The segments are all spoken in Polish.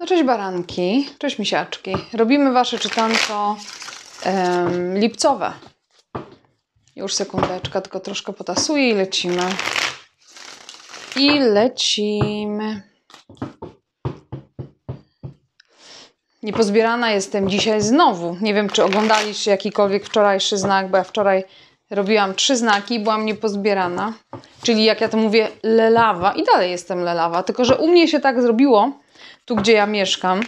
No cześć baranki, cześć misiaczki. Robimy Wasze czytanko um, lipcowe. Już sekundeczka, tylko troszkę potasuję i lecimy. I lecimy. Niepozbierana jestem dzisiaj znowu. Nie wiem, czy oglądaliście jakikolwiek wczorajszy znak, bo ja wczoraj robiłam trzy znaki i byłam niepozbierana. Czyli jak ja to mówię, lelawa. I dalej jestem lelawa, tylko że u mnie się tak zrobiło, tu gdzie ja mieszkam,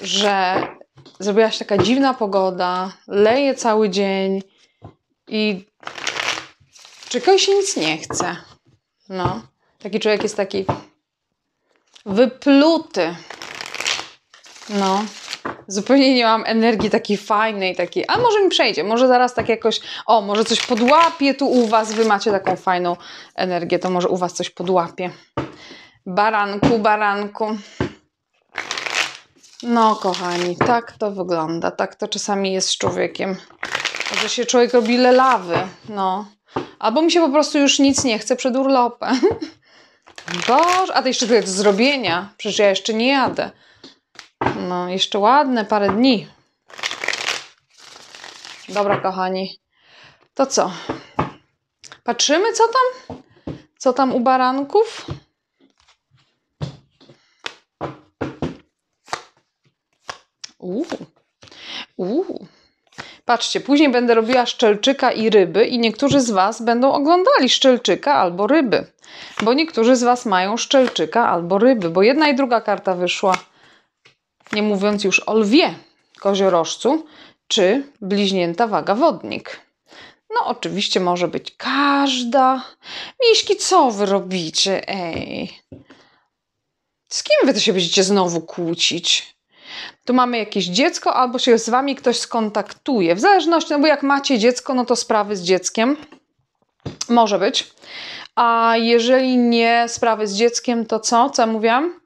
że zrobiła się taka dziwna pogoda, leje cały dzień i czegoś się nic nie chce. No, taki człowiek jest taki wypluty. No, zupełnie nie mam energii takiej fajnej, takiej, a może mi przejdzie, może zaraz tak jakoś, o, może coś podłapie tu u Was, Wy macie taką fajną energię, to może u Was coś podłapie. Baranku, baranku. No, kochani, tak to wygląda. Tak to czasami jest z człowiekiem. Że się człowiek robi lelawy. No. Albo mi się po prostu już nic nie chce przed urlopem. Boże, a to jeszcze tyle do zrobienia. Przecież ja jeszcze nie jadę. No, jeszcze ładne parę dni. Dobra, kochani. To co? Patrzymy, co tam? Co tam u baranków? Uuu. Uuu. Patrzcie, później będę robiła szczelczyka i ryby i niektórzy z Was będą oglądali szczelczyka albo ryby, bo niektórzy z Was mają szczelczyka albo ryby, bo jedna i druga karta wyszła, nie mówiąc już o lwie, koziorożcu czy bliźnięta waga wodnik. No oczywiście może być każda. Miśki, co Wy robicie? Ej. Z kim Wy się będziecie znowu kłócić? tu mamy jakieś dziecko, albo się z Wami ktoś skontaktuje. W zależności, no bo jak macie dziecko, no to sprawy z dzieckiem. Może być. A jeżeli nie sprawy z dzieckiem, to co? Co ja mówiłam?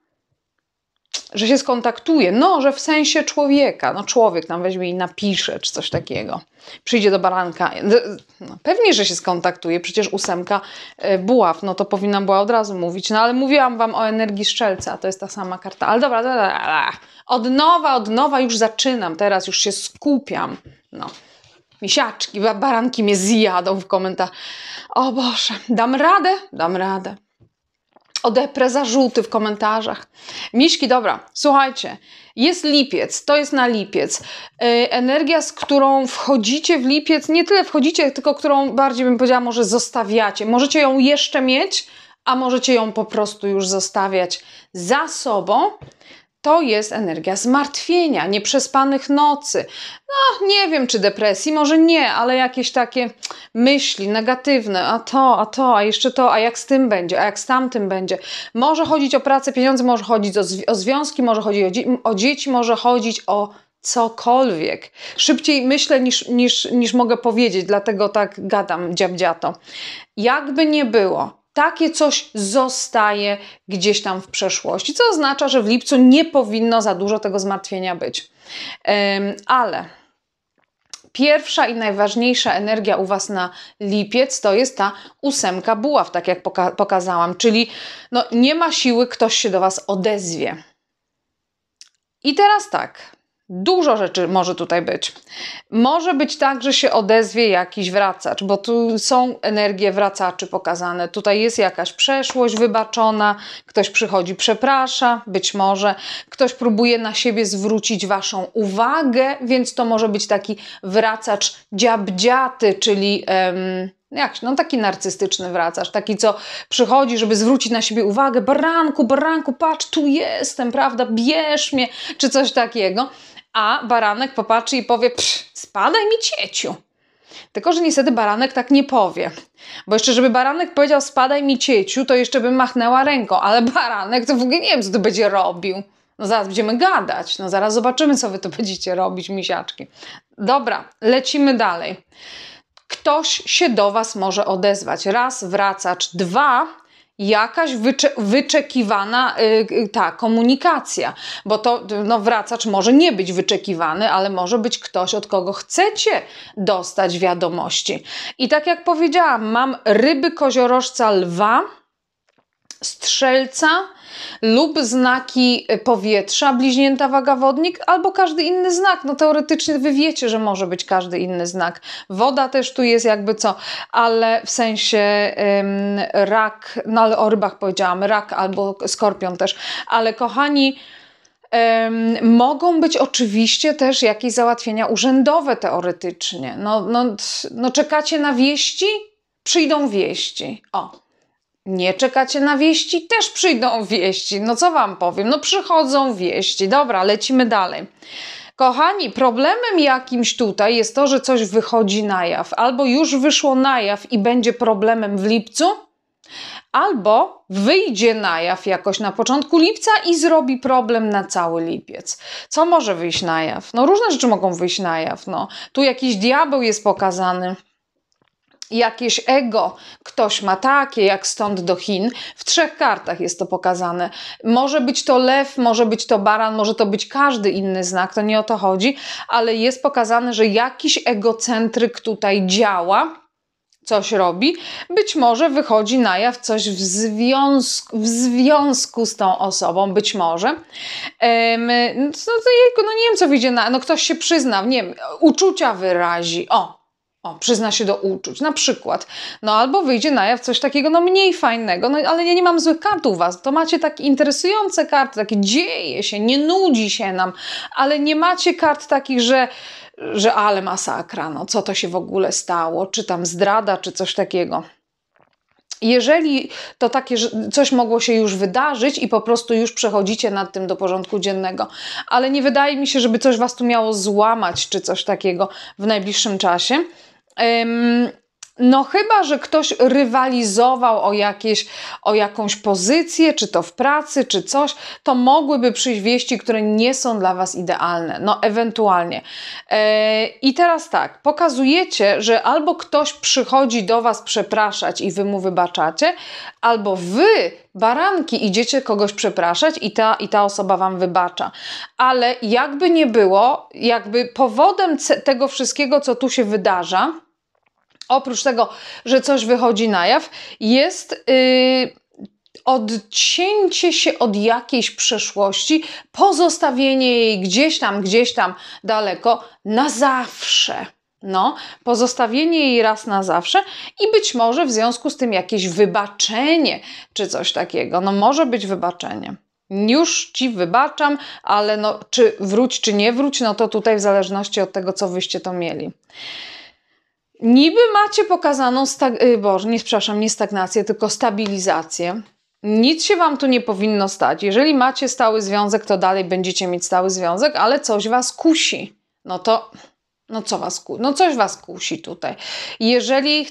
że się skontaktuje, no, że w sensie człowieka, no człowiek nam weźmie i napisze, czy coś takiego. Przyjdzie do baranka, no, no pewnie, że się skontaktuje, przecież ósemka e, buław, no to powinnam była od razu mówić, no ale mówiłam Wam o energii szczelca, to jest ta sama karta, ale dobra, dobra, dobra. od nowa, od nowa już zaczynam, teraz już się skupiam, no. Misiaczki, baranki mnie zjadą w komentarzach. O Boże, dam radę? Dam radę odeprę zarzuty w komentarzach. Miśki, dobra, słuchajcie, jest lipiec, to jest na lipiec. E, energia, z którą wchodzicie w lipiec, nie tyle wchodzicie, tylko którą bardziej bym powiedziała, może zostawiacie. Możecie ją jeszcze mieć, a możecie ją po prostu już zostawiać za sobą, to jest energia zmartwienia, nieprzespanych nocy. No, nie wiem, czy depresji, może nie, ale jakieś takie myśli negatywne, a to, a to, a jeszcze to, a jak z tym będzie, a jak z tamtym będzie. Może chodzić o pracę, pieniądze, może chodzić o, o związki, może chodzić o, dzie o dzieci, może chodzić o cokolwiek. Szybciej myślę niż, niż, niż mogę powiedzieć, dlatego tak gadam dziabdziato. Jakby nie było, takie coś zostaje gdzieś tam w przeszłości, co oznacza, że w lipcu nie powinno za dużo tego zmartwienia być. Ale pierwsza i najważniejsza energia u Was na lipiec to jest ta ósemka buław, tak jak poka pokazałam, czyli no, nie ma siły, ktoś się do Was odezwie. I teraz tak, Dużo rzeczy może tutaj być. Może być tak, że się odezwie jakiś wracacz, bo tu są energie wracaczy pokazane. Tutaj jest jakaś przeszłość wybaczona, ktoś przychodzi, przeprasza, być może ktoś próbuje na siebie zwrócić Waszą uwagę, więc to może być taki wracacz dziabdziaty, czyli. Um, jak, no taki narcystyczny wracasz, taki co przychodzi, żeby zwrócić na siebie uwagę, baranku, baranku, patrz, tu jestem, prawda, bierz mnie, czy coś takiego a baranek popatrzy i powie, psz, spadaj mi cieciu. Tylko, że niestety baranek tak nie powie. Bo jeszcze, żeby baranek powiedział, spadaj mi cieciu, to jeszcze bym machnęła ręką, ale baranek to w ogóle nie wiem, co to będzie robił. No zaraz będziemy gadać, no zaraz zobaczymy, co wy tu będziecie robić, misiaczki. Dobra, lecimy dalej. Ktoś się do was może odezwać. Raz, wracacz. Dwa, jakaś wycze wyczekiwana yy, ta komunikacja, bo to no, wracacz może nie być wyczekiwany, ale może być ktoś, od kogo chcecie dostać wiadomości. I tak jak powiedziałam, mam ryby koziorożca lwa strzelca lub znaki powietrza, bliźnięta waga wodnik albo każdy inny znak. No teoretycznie wy wiecie, że może być każdy inny znak. Woda też tu jest jakby co, ale w sensie ym, rak, no ale o rybach powiedziałam, rak albo skorpion też. Ale kochani, mogą być oczywiście też jakieś załatwienia urzędowe teoretycznie. No, no, no czekacie na wieści? Przyjdą wieści. O, nie czekacie na wieści, też przyjdą wieści. No co wam powiem? No przychodzą wieści. Dobra, lecimy dalej. Kochani, problemem jakimś tutaj jest to, że coś wychodzi na jaw, albo już wyszło na jaw i będzie problemem w lipcu, albo wyjdzie na jaw jakoś na początku lipca i zrobi problem na cały lipiec. Co może wyjść na jaw? No różne rzeczy mogą wyjść na jaw. No. Tu jakiś diabeł jest pokazany jakieś ego. Ktoś ma takie, jak stąd do Chin. W trzech kartach jest to pokazane. Może być to lew, może być to baran, może to być każdy inny znak, to nie o to chodzi, ale jest pokazane, że jakiś egocentryk tutaj działa coś robi, być może wychodzi na jaw coś w związku, w związku z tą osobą, być może. no, to, no nie wiem, co wyjdzie na... No ktoś się przyzna, nie wiem, uczucia wyrazi. O, o, przyzna się do uczuć, na przykład. No albo wyjdzie na jaw coś takiego, no mniej fajnego, no ale ja nie mam złych kart u Was, to macie takie interesujące karty, takie dzieje się, nie nudzi się nam, ale nie macie kart takich, że że ale masakra, no co to się w ogóle stało, czy tam zdrada, czy coś takiego. Jeżeli to takie coś mogło się już wydarzyć i po prostu już przechodzicie nad tym do porządku dziennego, ale nie wydaje mi się, żeby coś was tu miało złamać czy coś takiego w najbliższym czasie. Um. No chyba, że ktoś rywalizował o, jakieś, o jakąś pozycję, czy to w pracy, czy coś, to mogłyby przyjść wieści, które nie są dla Was idealne. No ewentualnie. E, I teraz tak, pokazujecie, że albo ktoś przychodzi do Was przepraszać i Wy mu wybaczacie, albo Wy baranki idziecie kogoś przepraszać i ta, i ta osoba wam wybacza. Ale jakby nie było, jakby powodem tego wszystkiego, co tu się wydarza, oprócz tego, że coś wychodzi na jaw, jest yy, odcięcie się od jakiejś przeszłości, pozostawienie jej gdzieś tam, gdzieś tam daleko na zawsze. No, pozostawienie jej raz na zawsze i być może w związku z tym jakieś wybaczenie czy coś takiego. No, może być wybaczenie już ci wybaczam, ale no, czy wróć, czy nie wróć, no to tutaj w zależności od tego, co wyście to mieli niby macie pokazaną, stag- y, boże, nie, przepraszam, nie stagnację, tylko stabilizację. Nic się Wam tu nie powinno stać. Jeżeli macie stały związek, to dalej będziecie mieć stały związek, ale coś Was kusi. No to no, co was no coś was kusi tutaj. Jeżeli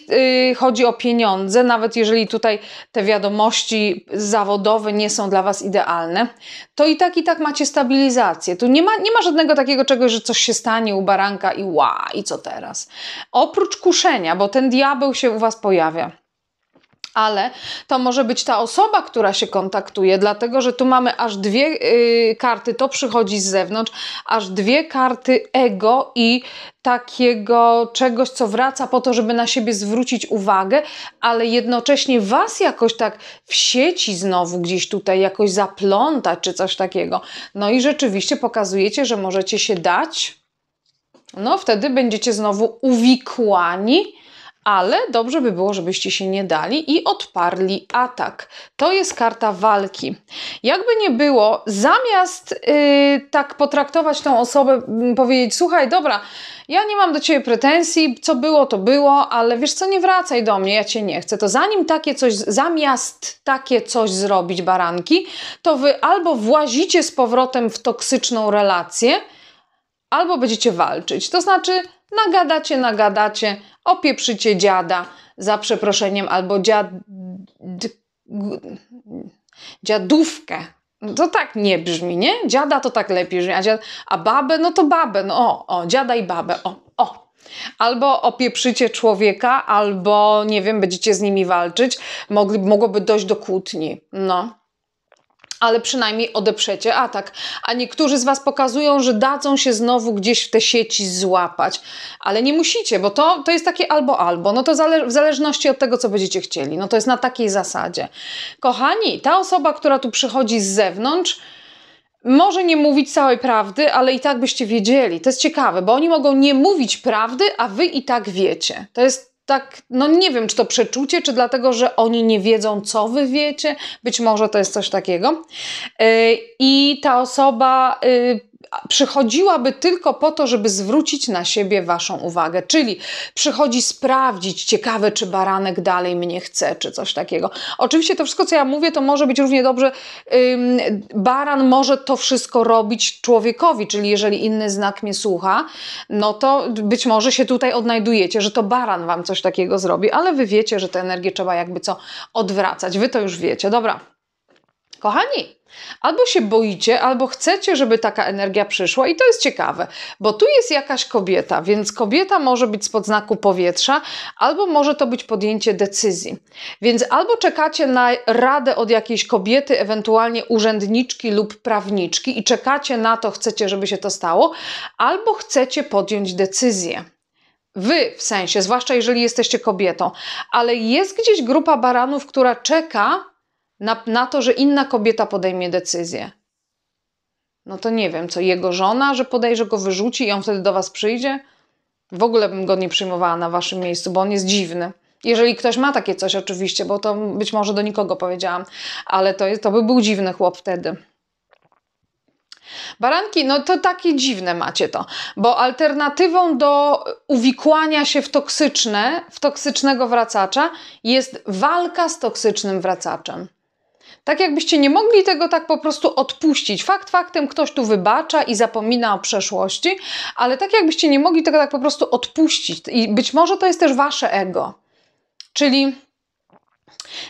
y, chodzi o pieniądze, nawet jeżeli tutaj te wiadomości zawodowe nie są dla was idealne, to i tak, i tak macie stabilizację. Tu nie ma, nie ma żadnego takiego czegoś, że coś się stanie u baranka i ła, i co teraz? Oprócz kuszenia, bo ten diabeł się u was pojawia ale to może być ta osoba, która się kontaktuje, dlatego że tu mamy aż dwie y, karty, to przychodzi z zewnątrz, aż dwie karty ego i takiego czegoś, co wraca po to, żeby na siebie zwrócić uwagę, ale jednocześnie Was jakoś tak w sieci znowu gdzieś tutaj jakoś zaplątać czy coś takiego. No i rzeczywiście pokazujecie, że możecie się dać. No wtedy będziecie znowu uwikłani ale dobrze by było, żebyście się nie dali i odparli atak. To jest karta walki. Jakby nie było, zamiast yy, tak potraktować tą osobę, yy, powiedzieć: Słuchaj, dobra, ja nie mam do ciebie pretensji, co było, to było, ale wiesz co, nie wracaj do mnie, ja cię nie chcę. To zanim takie coś, zamiast takie coś zrobić, baranki, to wy albo włazicie z powrotem w toksyczną relację, albo będziecie walczyć. To znaczy, Nagadacie, nagadacie, opieprzycie dziada za przeproszeniem albo dziad... dziadówkę. No to tak nie brzmi, nie? Dziada to tak lepiej brzmi, a, dziad... a babę, no to babę, no o, o, dziada i babę, o, o, Albo opieprzycie człowieka, albo nie wiem, będziecie z nimi walczyć. Mogli, mogłoby dojść do kłótni. No ale przynajmniej odeprzecie atak. A niektórzy z Was pokazują, że dadzą się znowu gdzieś w te sieci złapać, ale nie musicie, bo to, to jest takie albo albo, no to zale w zależności od tego, co będziecie chcieli, no to jest na takiej zasadzie. Kochani, ta osoba, która tu przychodzi z zewnątrz, może nie mówić całej prawdy, ale i tak byście wiedzieli. To jest ciekawe, bo oni mogą nie mówić prawdy, a wy i tak wiecie. To jest tak, no nie wiem, czy to przeczucie, czy dlatego, że oni nie wiedzą, co wy wiecie. Być może to jest coś takiego. Y, I ta osoba y, przychodziłaby tylko po to, żeby zwrócić na siebie Waszą uwagę. Czyli przychodzi sprawdzić, ciekawe, czy baranek dalej mnie chce, czy coś takiego. Oczywiście to wszystko, co ja mówię, to może być równie dobrze, ym, baran może to wszystko robić człowiekowi, czyli jeżeli inny znak mnie słucha, no to być może się tutaj odnajdujecie, że to baran Wam coś takiego zrobi, ale Wy wiecie, że tę energię trzeba jakby co odwracać. Wy to już wiecie. Dobra, Kochani, albo się boicie, albo chcecie, żeby taka energia przyszła, i to jest ciekawe, bo tu jest jakaś kobieta, więc kobieta może być spod znaku powietrza, albo może to być podjęcie decyzji. Więc albo czekacie na radę od jakiejś kobiety, ewentualnie urzędniczki lub prawniczki, i czekacie na to, chcecie, żeby się to stało, albo chcecie podjąć decyzję. Wy w sensie, zwłaszcza jeżeli jesteście kobietą, ale jest gdzieś grupa baranów, która czeka na, na to, że inna kobieta podejmie decyzję. No to nie wiem, co jego żona, że podejrze go wyrzuci i on wtedy do was przyjdzie? W ogóle bym go nie przyjmowała na waszym miejscu, bo on jest dziwny. Jeżeli ktoś ma takie coś, oczywiście, bo to być może do nikogo powiedziałam, ale to, jest, to by był dziwny chłop wtedy. Baranki, no to takie dziwne macie to, bo alternatywą do uwikłania się w toksyczne, w toksycznego wracacza jest walka z toksycznym wracaczem. Tak jakbyście nie mogli tego tak po prostu odpuścić. Fakt faktem ktoś tu wybacza i zapomina o przeszłości, ale tak jakbyście nie mogli tego tak po prostu odpuścić. I być może to jest też wasze ego. Czyli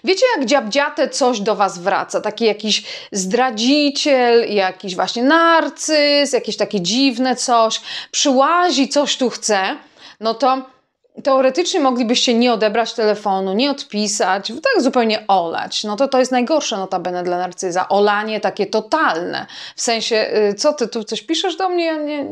Wiecie, jak dziabdziate coś do was wraca? Taki jakiś zdradziciel, jakiś właśnie narcyz, jakieś takie dziwne coś, przyłazi coś tu chce, no to teoretycznie moglibyście nie odebrać telefonu, nie odpisać, tak zupełnie olać. No to to jest najgorsze notabene dla narcyza. Olanie takie totalne. W sensie, y, co ty tu coś piszesz do mnie? Ja nie,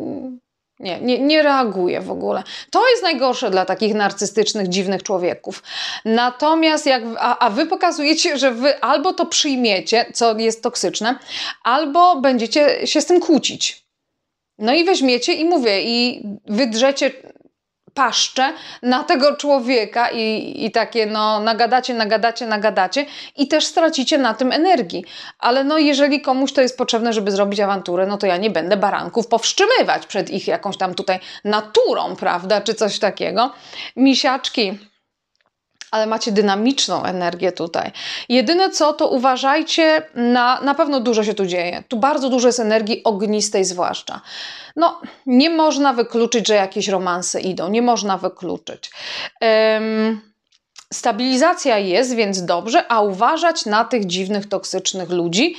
nie, nie, nie reaguje w ogóle. To jest najgorsze dla takich narcystycznych, dziwnych człowieków. Natomiast jak, a, a wy pokazujecie, że wy albo to przyjmiecie, co jest toksyczne, albo będziecie się z tym kłócić. No i weźmiecie i mówię, i wydrzecie paszczę na tego człowieka i, i takie no nagadacie, nagadacie, nagadacie i też stracicie na tym energii. Ale no jeżeli komuś to jest potrzebne, żeby zrobić awanturę, no to ja nie będę baranków powstrzymywać przed ich jakąś tam tutaj naturą, prawda, czy coś takiego. Misiaczki ale macie dynamiczną energię tutaj. Jedyne co, to uważajcie na, na pewno dużo się tu dzieje. Tu bardzo dużo jest energii ognistej zwłaszcza. No, nie można wykluczyć, że jakieś romanse idą, nie można wykluczyć. Um, stabilizacja jest, więc dobrze, a uważać na tych dziwnych, toksycznych ludzi,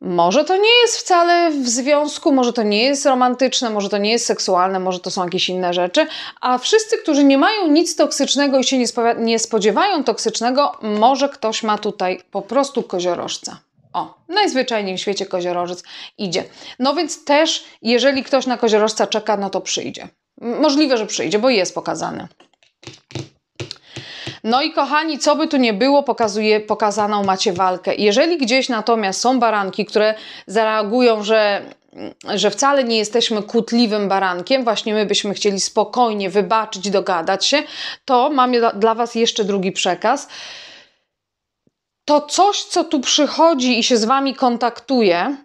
może to nie jest wcale w związku, może to nie jest romantyczne, może to nie jest seksualne, może to są jakieś inne rzeczy, a wszyscy, którzy nie mają nic toksycznego i się nie, nie spodziewają toksycznego, może ktoś ma tutaj po prostu koziorożca. O, najzwyczajniej w świecie koziorożec idzie. No więc też, jeżeli ktoś na koziorożca czeka, no to przyjdzie. Możliwe, że przyjdzie, bo jest pokazany. No i kochani, co by tu nie było, pokazuje, pokazaną macie walkę. Jeżeli gdzieś natomiast są baranki, które zareagują, że że wcale nie jesteśmy kutliwym barankiem, właśnie my byśmy chcieli spokojnie wybaczyć, dogadać się, to mam dla Was jeszcze drugi przekaz. To coś, co tu przychodzi i się z Wami kontaktuje,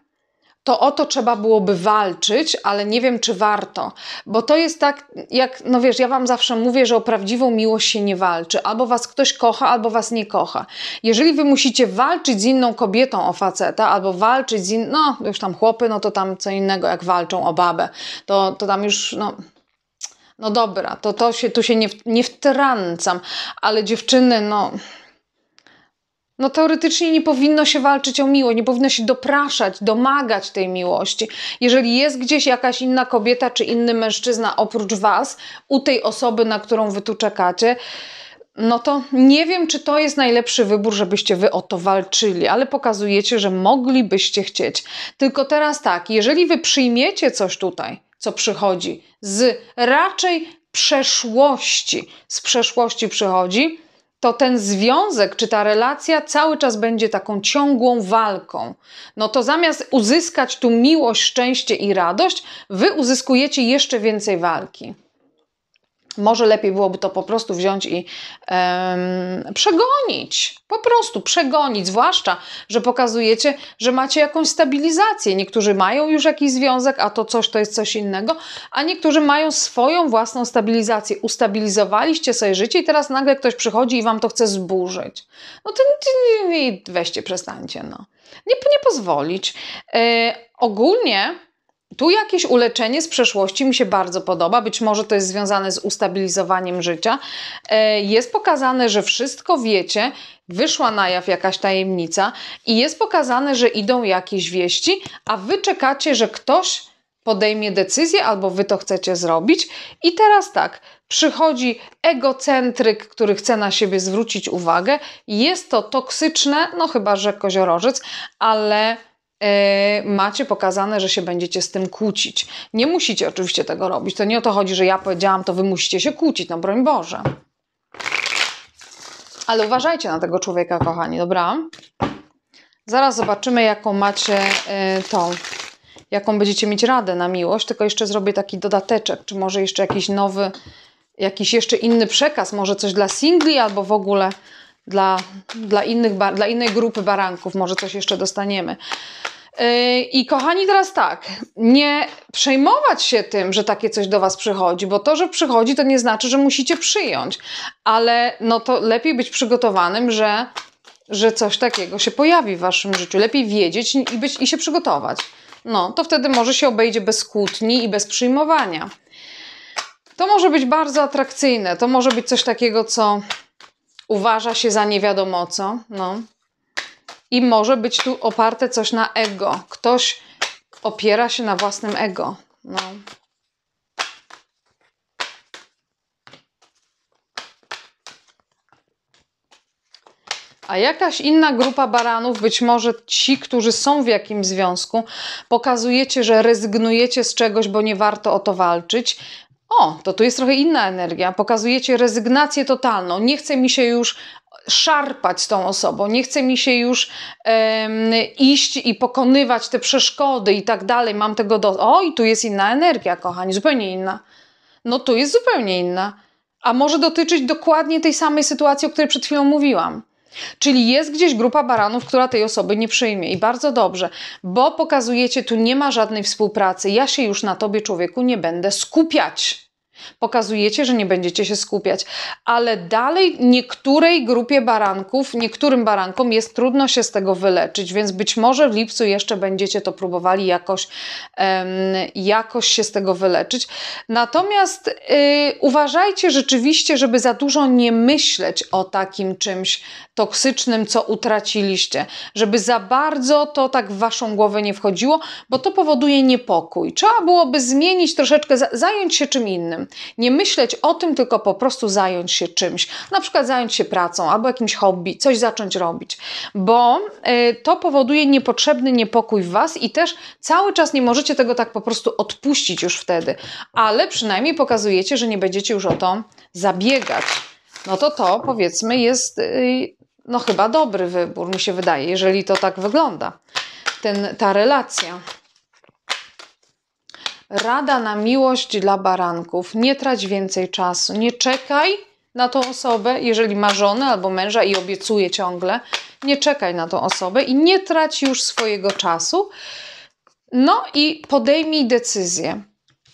to o to trzeba byłoby walczyć, ale nie wiem, czy warto. Bo to jest tak, jak, no wiesz, ja Wam zawsze mówię, że o prawdziwą miłość się nie walczy. Albo Was ktoś kocha, albo Was nie kocha. Jeżeli Wy musicie walczyć z inną kobietą o faceta, albo walczyć z inną, no już tam chłopy, no to tam co innego, jak walczą o babę. To, to tam już, no, no dobra, to, to się, tu się nie, nie wtrącam. Ale dziewczyny, no no teoretycznie nie powinno się walczyć o miłość, nie powinno się dopraszać, domagać tej miłości. Jeżeli jest gdzieś jakaś inna kobieta czy inny mężczyzna oprócz was, u tej osoby, na którą wy tu czekacie, no to nie wiem, czy to jest najlepszy wybór, żebyście wy o to walczyli, ale pokazujecie, że moglibyście chcieć. Tylko teraz tak, jeżeli wy przyjmiecie coś tutaj, co przychodzi z raczej przeszłości, z przeszłości przychodzi, to ten związek czy ta relacja cały czas będzie taką ciągłą walką. No to zamiast uzyskać tu miłość, szczęście i radość, wy uzyskujecie jeszcze więcej walki. Może lepiej byłoby to po prostu wziąć i um, przegonić. Po prostu przegonić, zwłaszcza, że pokazujecie, że macie jakąś stabilizację. Niektórzy mają już jakiś związek, a to coś to jest coś innego, a niektórzy mają swoją własną stabilizację. Ustabilizowaliście sobie życie i teraz nagle ktoś przychodzi i wam to chce zburzyć. No to weźcie, przestańcie. No. Nie, nie pozwolić. Yy, ogólnie tu jakieś uleczenie z przeszłości mi się bardzo podoba, być może to jest związane z ustabilizowaniem życia. E, jest pokazane, że wszystko wiecie, wyszła na jaw jakaś tajemnica i jest pokazane, że idą jakieś wieści, a wy czekacie, że ktoś podejmie decyzję albo wy to chcecie zrobić. I teraz tak, przychodzi egocentryk, który chce na siebie zwrócić uwagę. Jest to toksyczne, no chyba że koziorożec, ale Yy, macie pokazane, że się będziecie z tym kłócić. Nie musicie oczywiście tego robić. To nie o to chodzi, że ja powiedziałam, to wy musicie się kłócić, no broń Boże. Ale uważajcie na tego człowieka, kochani, dobra? Zaraz zobaczymy, jaką macie y, tą, jaką będziecie mieć radę na miłość, tylko jeszcze zrobię taki dodateczek, czy może jeszcze jakiś nowy, jakiś jeszcze inny przekaz, może coś dla singli albo w ogóle dla, dla, innych, dla innej grupy baranków, może coś jeszcze dostaniemy. Y, I kochani, teraz tak, nie przejmować się tym, że takie coś do Was przychodzi, bo to, że przychodzi, to nie znaczy, że musicie przyjąć, ale no to lepiej być przygotowanym, że, że coś takiego się pojawi w Waszym życiu. Lepiej wiedzieć i, być, i się przygotować. No, to wtedy może się obejdzie bez kłótni i bez przyjmowania. To może być bardzo atrakcyjne, to może być coś takiego, co uważa się za nie wiadomo co, no, i może być tu oparte coś na ego. Ktoś opiera się na własnym ego. No. A jakaś inna grupa baranów, być może ci, którzy są w jakimś związku, pokazujecie, że rezygnujecie z czegoś, bo nie warto o to walczyć. O, to tu jest trochę inna energia. Pokazujecie rezygnację totalną. Nie chce mi się już szarpać z tą osobą, nie chce mi się już um, iść i pokonywać te przeszkody i tak dalej. Mam tego do. Oj, tu jest inna energia, kochani, zupełnie inna. No tu jest zupełnie inna. A może dotyczyć dokładnie tej samej sytuacji, o której przed chwilą mówiłam. Czyli jest gdzieś grupa baranów, która tej osoby nie przyjmie i bardzo dobrze, bo pokazujecie, tu nie ma żadnej współpracy. Ja się już na tobie, człowieku, nie będę skupiać. Pokazujecie, że nie będziecie się skupiać, ale dalej niektórej grupie baranków, niektórym barankom jest trudno się z tego wyleczyć, więc być może w lipcu jeszcze będziecie to próbowali jakoś, jakoś się z tego wyleczyć. Natomiast y, uważajcie rzeczywiście, żeby za dużo nie myśleć o takim czymś toksycznym, co utraciliście, żeby za bardzo to tak w waszą głowę nie wchodziło, bo to powoduje niepokój. Trzeba byłoby zmienić troszeczkę, zająć się czym innym. Nie myśleć o tym, tylko po prostu zająć się czymś. Na przykład zająć się pracą albo jakimś hobby, coś zacząć robić, bo y, to powoduje niepotrzebny niepokój w Was i też cały czas nie możecie tego tak po prostu odpuścić już wtedy, ale przynajmniej pokazujecie, że nie będziecie już o to zabiegać. No to to powiedzmy jest y, no chyba dobry wybór, mi się wydaje, jeżeli to tak wygląda, ten, ta relacja. Rada na miłość dla baranków. Nie trać więcej czasu. Nie czekaj na tą osobę, jeżeli ma żonę albo męża i obiecuje ciągle. Nie czekaj na tą osobę i nie trać już swojego czasu. No i podejmij decyzję.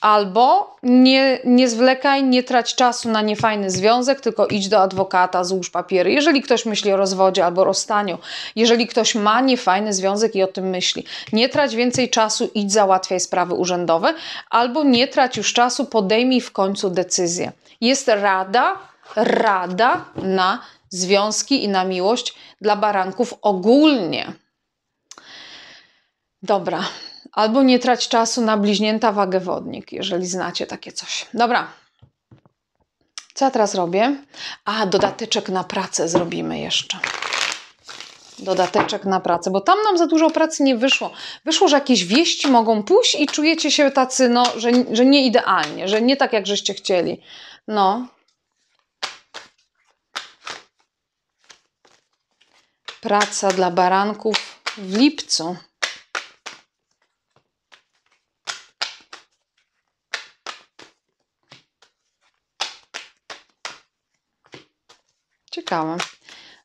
Albo nie, nie zwlekaj, nie trać czasu na niefajny związek, tylko idź do adwokata, złóż papiery. Jeżeli ktoś myśli o rozwodzie albo rozstaniu, jeżeli ktoś ma niefajny związek i o tym myśli, nie trać więcej czasu, idź załatwiaj sprawy urzędowe, albo nie trać już czasu, podejmij w końcu decyzję. Jest rada, rada na związki i na miłość dla baranków ogólnie. Dobra, Albo nie trać czasu na bliźnięta wagę wodnik, jeżeli znacie takie coś. Dobra. Co ja teraz robię? A, dodateczek na pracę zrobimy jeszcze dodateczek na pracę, bo tam nam za dużo pracy nie wyszło. Wyszło, że jakieś wieści mogą pójść i czujecie się tacy, no, że, że nie idealnie, że nie tak, jak żeście chcieli. No. Praca dla baranków w lipcu.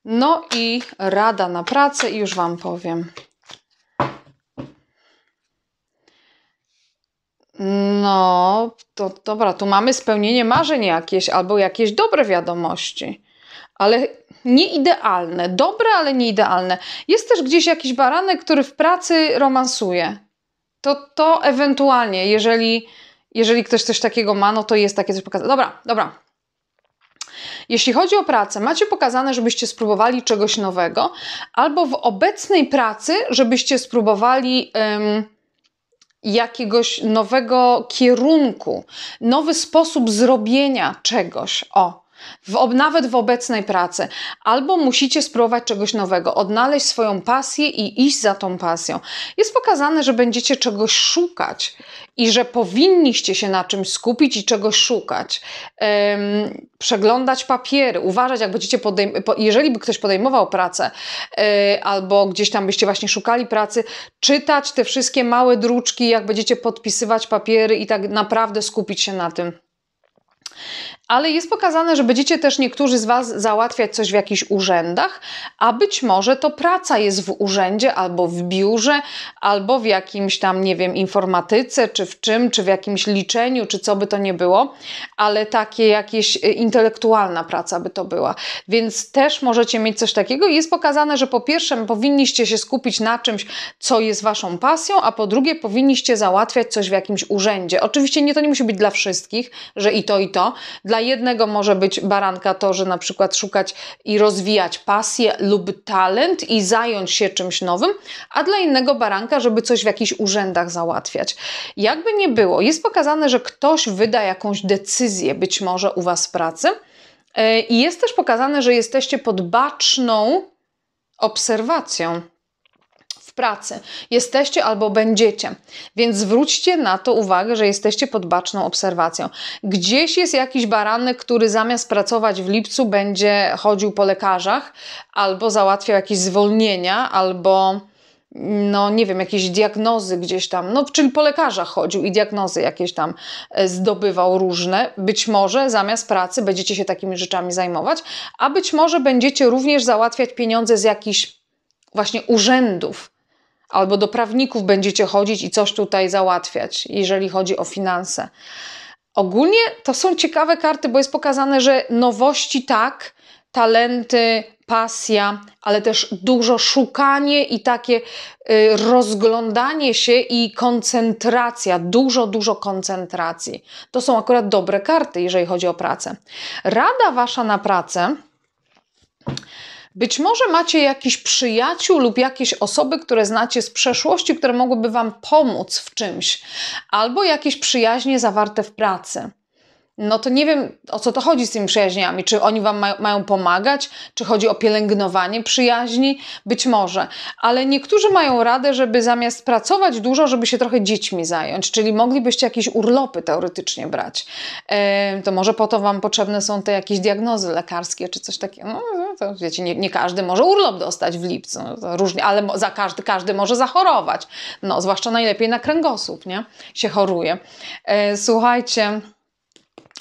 No i rada na pracę i już Wam powiem. No, to dobra, tu mamy spełnienie marzeń jakieś albo jakieś dobre wiadomości, ale nieidealne, Dobre, ale nieidealne. Jest też gdzieś jakiś baranek, który w pracy romansuje. To to ewentualnie, jeżeli, jeżeli ktoś coś takiego ma, no to jest takie coś pokazane. Dobra, dobra, jeśli chodzi o pracę, macie pokazane, żebyście spróbowali czegoś nowego, albo w obecnej pracy, żebyście spróbowali. Um, jakiegoś nowego kierunku, nowy sposób zrobienia czegoś. O, w, nawet w obecnej pracy, albo musicie spróbować czegoś nowego, odnaleźć swoją pasję i iść za tą pasją. Jest pokazane, że będziecie czegoś szukać i że powinniście się na czymś skupić i czegoś szukać. Um, przeglądać papiery, uważać, jak będziecie podejm- po, jeżeli by ktoś podejmował pracę, yy, albo gdzieś tam byście właśnie szukali pracy, czytać te wszystkie małe druczki, jak będziecie podpisywać papiery i tak naprawdę skupić się na tym ale jest pokazane, że będziecie też niektórzy z Was załatwiać coś w jakichś urzędach, a być może to praca jest w urzędzie albo w biurze, albo w jakimś tam, nie wiem, informatyce, czy w czym, czy w jakimś liczeniu, czy co by to nie było, ale takie jakieś y, intelektualna praca by to była. Więc też możecie mieć coś takiego. Jest pokazane, że po pierwsze powinniście się skupić na czymś, co jest Waszą pasją, a po drugie powinniście załatwiać coś w jakimś urzędzie. Oczywiście nie to nie musi być dla wszystkich, że i to, i to. Dla dla jednego może być baranka to, że na przykład szukać i rozwijać pasję lub talent i zająć się czymś nowym, a dla innego baranka, żeby coś w jakichś urzędach załatwiać. Jakby nie było, jest pokazane, że ktoś wyda jakąś decyzję być może u Was w pracy. E, I jest też pokazane, że jesteście pod baczną obserwacją pracy. Jesteście albo będziecie. Więc zwróćcie na to uwagę, że jesteście pod baczną obserwacją. Gdzieś jest jakiś baranek, który zamiast pracować w lipcu będzie chodził po lekarzach albo załatwiał jakieś zwolnienia, albo no nie wiem, jakieś diagnozy gdzieś tam, no czyli po lekarzach chodził i diagnozy jakieś tam e, zdobywał różne. Być może zamiast pracy będziecie się takimi rzeczami zajmować, a być może będziecie również załatwiać pieniądze z jakichś właśnie urzędów, albo do prawników będziecie chodzić i coś tutaj załatwiać, jeżeli chodzi o finanse. Ogólnie to są ciekawe karty, bo jest pokazane, że nowości tak, talenty, pasja, ale też dużo szukanie i takie y, rozglądanie się i koncentracja, dużo, dużo koncentracji. To są akurat dobre karty, jeżeli chodzi o pracę. Rada wasza na pracę być może macie jakiś przyjaciół lub jakieś osoby, które znacie z przeszłości, które mogłyby Wam pomóc w czymś, albo jakieś przyjaźnie zawarte w pracy no to nie wiem o co to chodzi z tymi przyjaźniami. Czy oni wam ma mają pomagać, czy chodzi o pielęgnowanie przyjaźni? Być może, ale niektórzy mają radę, żeby zamiast pracować dużo, żeby się trochę dziećmi zająć, czyli moglibyście jakieś urlopy teoretycznie brać. to może po to wam potrzebne są te jakieś diagnozy lekarskie czy coś takiego. No, no to wiecie, nie, nie każdy może urlop dostać w lipcu, no różnie, ale za każdy, każdy może zachorować. No, zwłaszcza najlepiej na kręgosłup, nie? Się choruje. E, słuchajcie.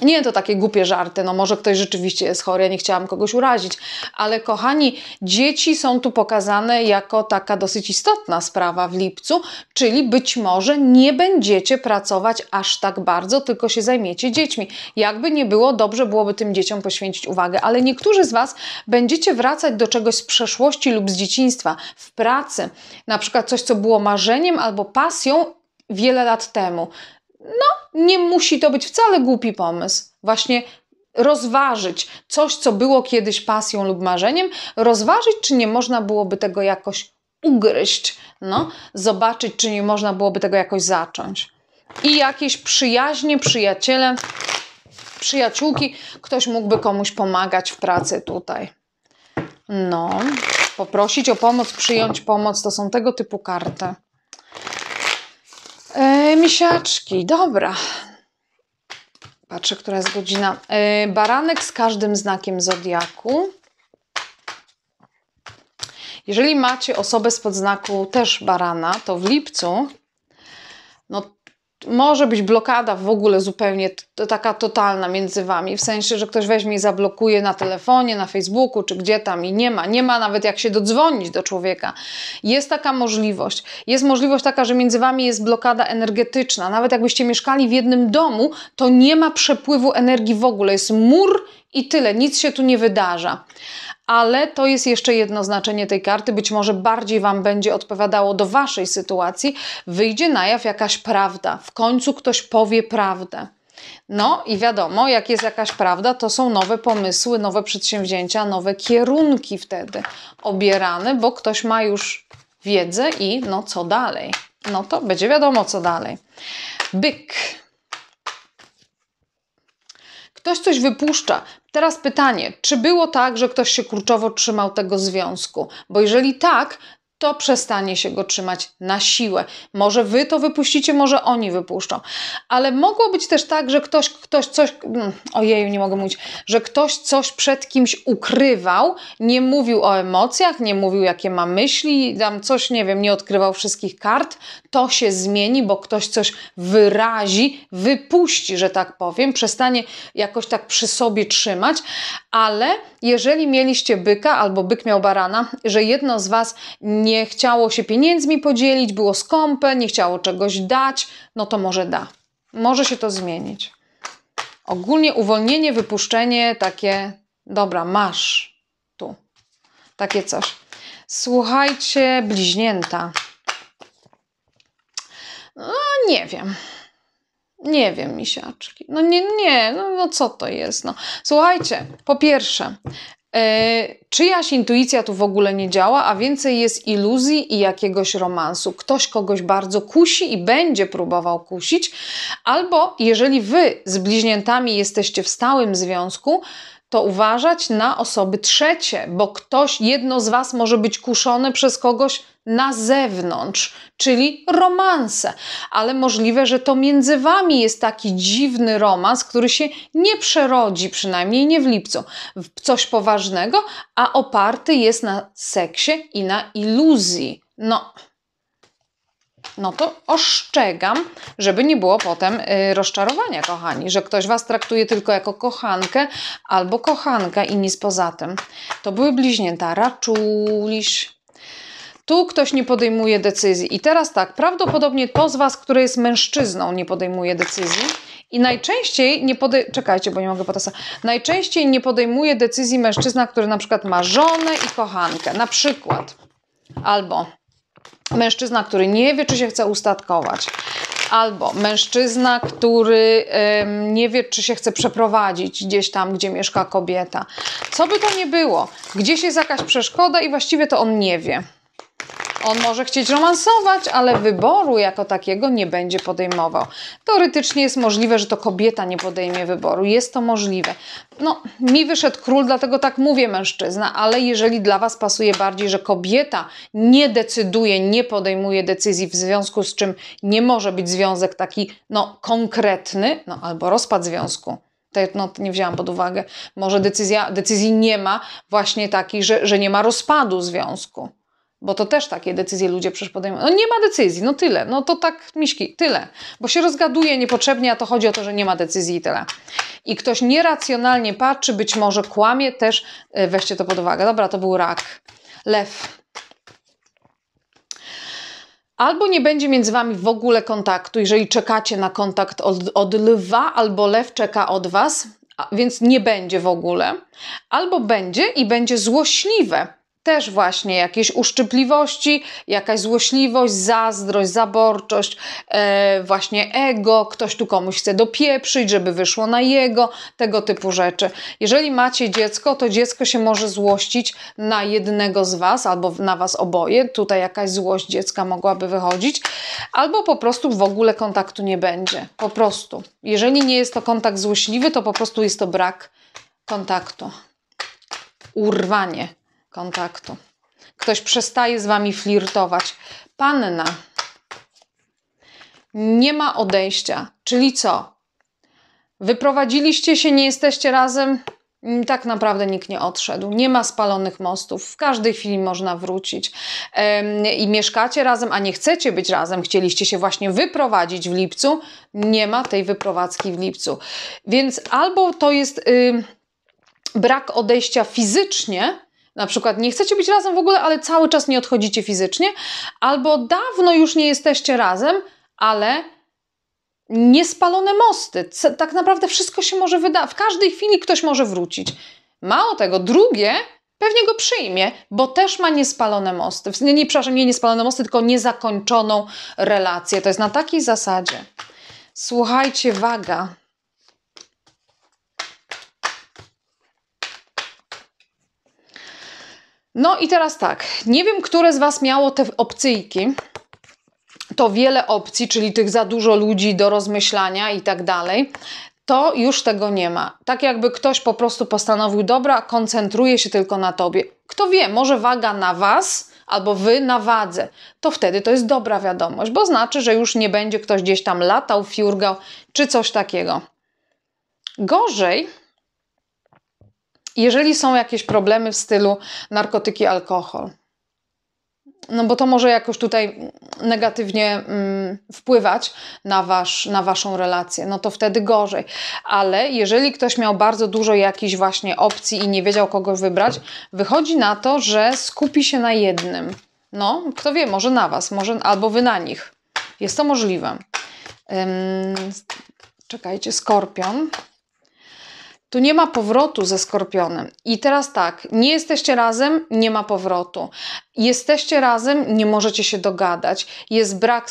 Nie, to takie głupie żarty. No może ktoś rzeczywiście jest chory, ja nie chciałam kogoś urazić. Ale kochani, dzieci są tu pokazane jako taka dosyć istotna sprawa w lipcu, czyli być może nie będziecie pracować aż tak bardzo, tylko się zajmiecie dziećmi. Jakby nie było, dobrze byłoby tym dzieciom poświęcić uwagę, ale niektórzy z Was będziecie wracać do czegoś z przeszłości lub z dzieciństwa, w pracy, na przykład coś, co było marzeniem albo pasją wiele lat temu. No, nie musi to być wcale głupi pomysł. Właśnie rozważyć coś, co było kiedyś pasją lub marzeniem, rozważyć, czy nie można byłoby tego jakoś ugryźć, no, zobaczyć, czy nie można byłoby tego jakoś zacząć. I jakieś przyjaźnie, przyjaciele, przyjaciółki, ktoś mógłby komuś pomagać w pracy tutaj. No, poprosić o pomoc, przyjąć pomoc, to są tego typu karty. E, misiaczki, dobra. Patrzę, która jest godzina. E, baranek z każdym znakiem zodiaku. Jeżeli macie osobę z podznaku też barana, to w lipcu no może być blokada w ogóle zupełnie taka totalna między wami, w sensie, że ktoś weźmie i zablokuje na telefonie, na Facebooku czy gdzie tam i nie ma, nie ma nawet jak się dodzwonić do człowieka. Jest taka możliwość. Jest możliwość taka, że między wami jest blokada energetyczna. Nawet jakbyście mieszkali w jednym domu, to nie ma przepływu energii w ogóle. Jest mur i tyle, nic się tu nie wydarza ale to jest jeszcze jedno znaczenie tej karty. Być może bardziej Wam będzie odpowiadało do Waszej sytuacji. Wyjdzie na jaw jakaś prawda. W końcu ktoś powie prawdę. No i wiadomo, jak jest jakaś prawda, to są nowe pomysły, nowe przedsięwzięcia, nowe kierunki wtedy obierane, bo ktoś ma już wiedzę i no co dalej. No to będzie wiadomo, co dalej. Byk ktoś coś wypuszcza. Teraz pytanie, czy było tak, że ktoś się kurczowo trzymał tego związku? Bo jeżeli tak, to przestanie się go trzymać na siłę. Może wy to wypuścicie, może oni wypuszczą. Ale mogło być też tak, że ktoś, ktoś coś, mm, ojej, nie mogę mówić, że ktoś coś przed kimś ukrywał, nie mówił o emocjach, nie mówił jakie ma myśli, tam coś, nie wiem, nie odkrywał wszystkich kart. To się zmieni, bo ktoś coś wyrazi, wypuści, że tak powiem, przestanie jakoś tak przy sobie trzymać, ale jeżeli mieliście byka albo byk miał barana, że jedno z Was nie chciało się pieniędzmi podzielić, było skąpe, nie chciało czegoś dać, no to może da. Może się to zmienić. Ogólnie uwolnienie, wypuszczenie, takie, dobra, masz tu, takie coś. Słuchajcie, bliźnięta. No, nie wiem. Nie wiem, misiaczki. No nie, nie, no, no co to jest? No. Słuchajcie, po pierwsze, yy, czyjaś intuicja tu w ogóle nie działa, a więcej jest iluzji i jakiegoś romansu. Ktoś kogoś bardzo kusi i będzie próbował kusić, albo jeżeli wy z bliźniętami jesteście w stałym związku, to uważać na osoby trzecie, bo ktoś, jedno z Was może być kuszone przez kogoś na zewnątrz, czyli romanse. Ale możliwe, że to między Wami jest taki dziwny romans, który się nie przerodzi, przynajmniej nie w lipcu, w coś poważnego, a oparty jest na seksie i na iluzji. No, no to ostrzegam, żeby nie było potem y, rozczarowania, kochani, że ktoś Was traktuje tylko jako kochankę albo kochanka i nic poza tym. To były bliźnięta, raczuliś. Tu ktoś nie podejmuje decyzji. I teraz tak, prawdopodobnie to z Was, który jest mężczyzną, nie podejmuje decyzji. I najczęściej nie podejmuje, czekajcie, bo nie mogę potasa. Najczęściej nie podejmuje decyzji mężczyzna, który na przykład ma żonę i kochankę. Na przykład. Albo mężczyzna, który nie wie, czy się chce ustatkować, albo mężczyzna, który ym, nie wie, czy się chce przeprowadzić gdzieś tam, gdzie mieszka kobieta. Co by to nie było, gdzieś jest jakaś przeszkoda i właściwie to on nie wie. On może chcieć romansować, ale wyboru jako takiego nie będzie podejmował. Teoretycznie jest możliwe, że to kobieta nie podejmie wyboru. Jest to możliwe. No, mi wyszedł król, dlatego tak mówię mężczyzna, ale jeżeli dla Was pasuje bardziej, że kobieta nie decyduje, nie podejmuje decyzji, w związku z czym nie może być związek taki no, konkretny, no, albo rozpad związku no, nie wzięłam pod uwagę, może decyzja, decyzji nie ma właśnie takiej, że, że nie ma rozpadu związku. Bo to też takie decyzje ludzie przecież podejmują. No nie ma decyzji, no tyle. No to tak, miśki, tyle. Bo się rozgaduje niepotrzebnie, a to chodzi o to, że nie ma decyzji i tyle. I ktoś nieracjonalnie patrzy, być może kłamie też, e, weźcie to pod uwagę. Dobra, to był rak. Lew. Albo nie będzie między wami w ogóle kontaktu, jeżeli czekacie na kontakt od, od lwa, albo lew czeka od was, więc nie będzie w ogóle. Albo będzie i będzie złośliwe też właśnie jakieś uszczypliwości, jakaś złośliwość, zazdrość, zaborczość, e, właśnie ego, ktoś tu komuś chce dopieprzyć, żeby wyszło na jego, tego typu rzeczy. Jeżeli macie dziecko, to dziecko się może złościć na jednego z Was albo na Was oboje, tutaj jakaś złość dziecka mogłaby wychodzić, albo po prostu w ogóle kontaktu nie będzie, po prostu. Jeżeli nie jest to kontakt złośliwy, to po prostu jest to brak kontaktu. Urwanie kontaktu. Ktoś przestaje z Wami flirtować. Panna. Nie ma odejścia. Czyli co? Wyprowadziliście się, nie jesteście razem, mm, tak naprawdę nikt nie odszedł. Nie ma spalonych mostów. W każdej chwili można wrócić. I mieszkacie razem, a nie chcecie być razem. Chcieliście się właśnie wyprowadzić w lipcu. Nie ma tej wyprowadzki w lipcu. Więc albo to jest y, brak odejścia fizycznie, na przykład nie chcecie być razem w ogóle, ale cały czas nie odchodzicie fizycznie, albo dawno już nie jesteście razem, ale niespalone mosty. Tak naprawdę wszystko się może wydać. W każdej chwili ktoś może wrócić. Mało tego, drugie pewnie go przyjmie, bo też ma niespalone mosty. Nie, nie, przepraszam, nie niespalone mosty, tylko niezakończoną relację. To jest na takiej zasadzie. Słuchajcie, waga. No i teraz tak, nie wiem, które z Was miało te opcyjki, to wiele opcji, czyli tych za dużo ludzi do rozmyślania i tak dalej, to już tego nie ma. Tak jakby ktoś po prostu postanowił, dobra, koncentruje się tylko na Tobie. Kto wie, może waga na Was, albo wy na wadze, to wtedy to jest dobra wiadomość, bo znaczy, że już nie będzie ktoś gdzieś tam latał, fiurgał czy coś takiego. Gorzej jeżeli są jakieś problemy w stylu narkotyki, alkohol, no bo to może jakoś tutaj negatywnie mm, wpływać na, wasz, na waszą relację, no to wtedy gorzej. Ale jeżeli ktoś miał bardzo dużo jakichś właśnie opcji i nie wiedział kogo wybrać, wychodzi na to, że skupi się na jednym. No, kto wie, może na was, może albo wy na nich. Jest to możliwe. Ym, czekajcie, skorpion. Tu nie ma powrotu ze skorpionem. I teraz tak, nie jesteście razem, nie ma powrotu. Jesteście razem, nie możecie się dogadać. Jest brak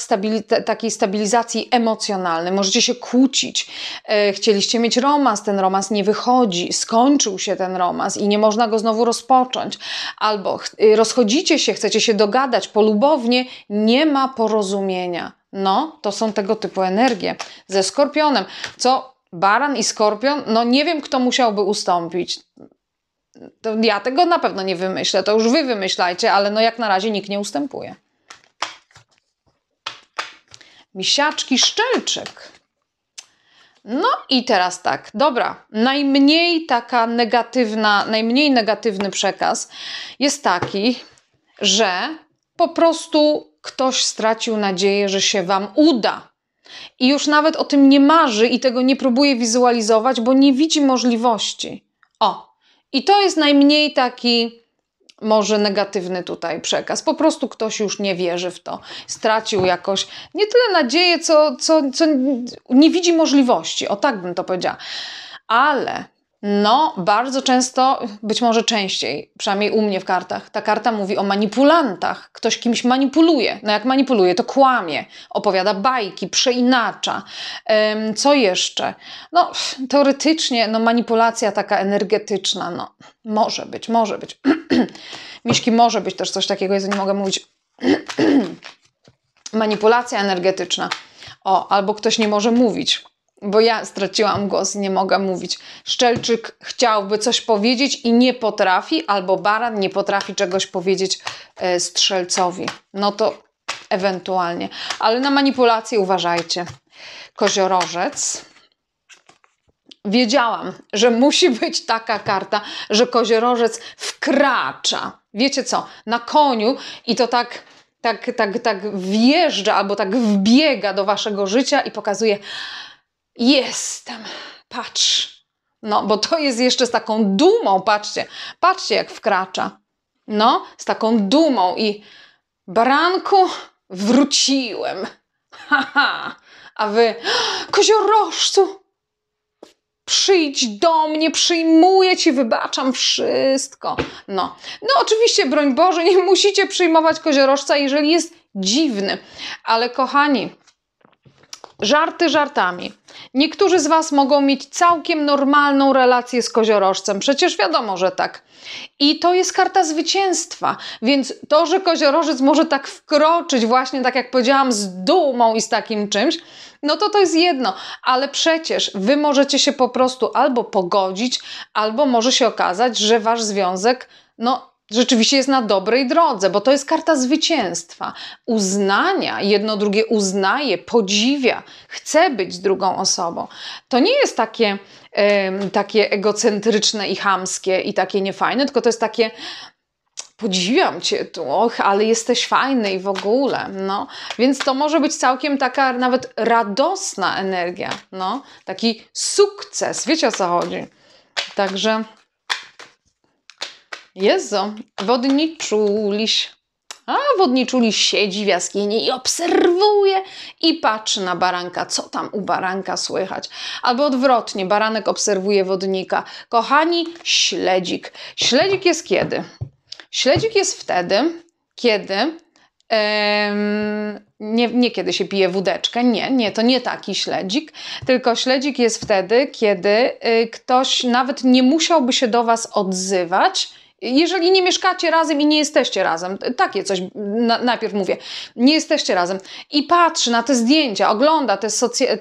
takiej stabilizacji emocjonalnej. Możecie się kłócić. E, chcieliście mieć romans, ten romans nie wychodzi. Skończył się ten romans i nie można go znowu rozpocząć. Albo y, rozchodzicie się, chcecie się dogadać polubownie, nie ma porozumienia. No, to są tego typu energie ze skorpionem, co Baran i Skorpion, no nie wiem, kto musiałby ustąpić. To ja tego na pewno nie wymyślę, to już wy wymyślajcie, ale no jak na razie nikt nie ustępuje. Misiaczki szczelczyk. No i teraz tak, dobra, najmniej taka negatywna, najmniej negatywny przekaz jest taki, że po prostu ktoś stracił nadzieję, że się Wam uda i już nawet o tym nie marzy i tego nie próbuje wizualizować, bo nie widzi możliwości. O, i to jest najmniej taki może negatywny tutaj przekaz. Po prostu ktoś już nie wierzy w to. Stracił jakoś nie tyle nadzieję, co, co, co nie widzi możliwości. O tak bym to powiedziała. Ale no, bardzo często, być może częściej, przynajmniej u mnie w kartach, ta karta mówi o manipulantach. Ktoś kimś manipuluje. No jak manipuluje, to kłamie, opowiada bajki, przeinacza. co jeszcze? No, teoretycznie, no manipulacja taka energetyczna, no, może być, może być. Miśki może być też coś takiego, jeżeli mogę mówić. manipulacja energetyczna. O, albo ktoś nie może mówić bo ja straciłam głos, nie mogę mówić. Szczelczyk chciałby coś powiedzieć i nie potrafi, albo baran nie potrafi czegoś powiedzieć e, strzelcowi. No to ewentualnie. Ale na manipulacje uważajcie. Koziorożec. Wiedziałam, że musi być taka karta, że koziorożec wkracza. Wiecie co? Na koniu i to tak tak, tak, tak wjeżdża albo tak wbiega do waszego życia i pokazuje Jestem. Patrz. No, bo to jest jeszcze z taką dumą, patrzcie. Patrzcie, jak wkracza. No, z taką dumą i baranku, wróciłem. Haha. Ha. A wy, koziorożcu, przyjdź do mnie, przyjmuję ci, wybaczam wszystko. No, no oczywiście, broń Boże, nie musicie przyjmować koziorożca, jeżeli jest dziwny. Ale kochani, Żarty żartami. Niektórzy z Was mogą mieć całkiem normalną relację z koziorożcem, przecież wiadomo, że tak. I to jest karta zwycięstwa, więc to, że koziorożec może tak wkroczyć, właśnie tak jak powiedziałam, z dumą i z takim czymś, no to to jest jedno, ale przecież Wy możecie się po prostu albo pogodzić, albo może się okazać, że Wasz związek, no rzeczywiście jest na dobrej drodze, bo to jest karta zwycięstwa, uznania, jedno drugie uznaje, podziwia, chce być drugą osobą. To nie jest takie, takie egocentryczne i chamskie i takie niefajne, tylko to jest takie podziwiam cię tu, och, ale jesteś fajny i w ogóle, no. Więc to może być całkiem taka nawet radosna energia, no. Taki sukces, wiecie o co chodzi. Także... Jezu, wodniczuliś. A wodniczuliś siedzi w jaskini i obserwuje i patrzy na baranka, co tam u baranka słychać. Albo odwrotnie, baranek obserwuje wodnika. Kochani, śledzik. Śledzik jest kiedy? Śledzik jest wtedy, kiedy nie, nie kiedy się pije wódeczkę, nie, nie, to nie taki śledzik, tylko śledzik jest wtedy, kiedy y, ktoś nawet nie musiałby się do Was odzywać, jeżeli nie mieszkacie razem i nie jesteście razem, takie coś na, najpierw mówię, nie jesteście razem i patrzy na te zdjęcia, ogląda te,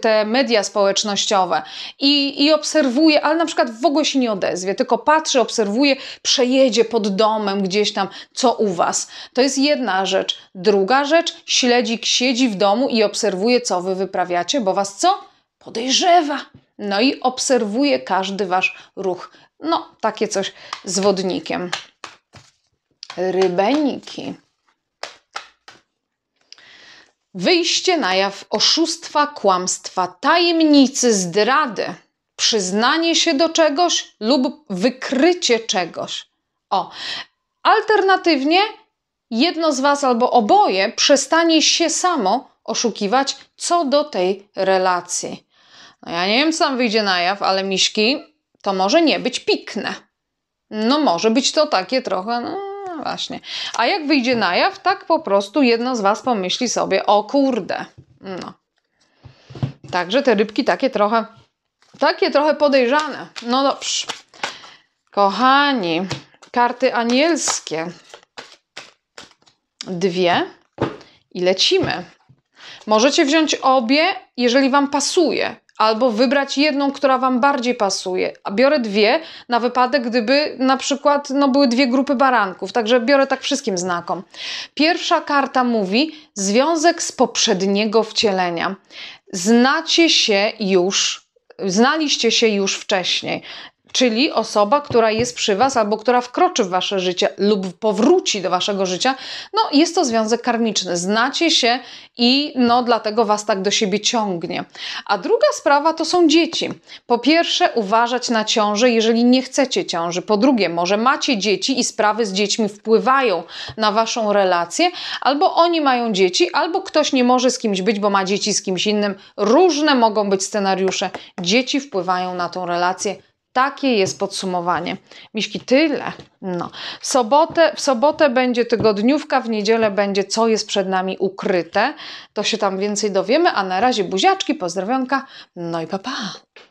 te media społecznościowe i, i obserwuje, ale na przykład w ogóle się nie odezwie, tylko patrzy, obserwuje, przejedzie pod domem gdzieś tam, co u was. To jest jedna rzecz. Druga rzecz, śledzik siedzi w domu i obserwuje, co wy wyprawiacie, bo was co? Podejrzewa. No i obserwuje każdy wasz ruch. No, takie coś z wodnikiem. Rybeniki. Wyjście na jaw oszustwa, kłamstwa, tajemnicy, zdrady, przyznanie się do czegoś lub wykrycie czegoś. O, alternatywnie jedno z Was albo oboje przestanie się samo oszukiwać co do tej relacji. No ja nie wiem, co tam wyjdzie na jaw, ale miśki, to może nie być pikne. No może być to takie trochę, no właśnie. A jak wyjdzie na jaw, tak po prostu jedno z Was pomyśli sobie, o kurde. No. Także te rybki takie trochę, takie trochę podejrzane. No dobrze. No, Kochani, karty anielskie. Dwie i lecimy. Możecie wziąć obie, jeżeli Wam pasuje, albo wybrać jedną, która Wam bardziej pasuje. A biorę dwie na wypadek, gdyby na przykład no, były dwie grupy baranków, także biorę tak wszystkim znakom. Pierwsza karta mówi związek z poprzedniego wcielenia. Znacie się już znaliście się już wcześniej czyli osoba, która jest przy Was albo która wkroczy w Wasze życie lub powróci do Waszego życia, no jest to związek karmiczny. Znacie się i no dlatego Was tak do siebie ciągnie. A druga sprawa to są dzieci. Po pierwsze uważać na ciążę, jeżeli nie chcecie ciąży. Po drugie, może macie dzieci i sprawy z dziećmi wpływają na Waszą relację, albo oni mają dzieci, albo ktoś nie może z kimś być, bo ma dzieci z kimś innym. Różne mogą być scenariusze. Dzieci wpływają na tą relację takie jest podsumowanie. Miśki, tyle. No. Sobotę, w sobotę będzie tygodniówka, w niedzielę będzie co jest przed nami ukryte. To się tam więcej dowiemy, a na razie buziaczki, pozdrowionka, no i papa. Pa.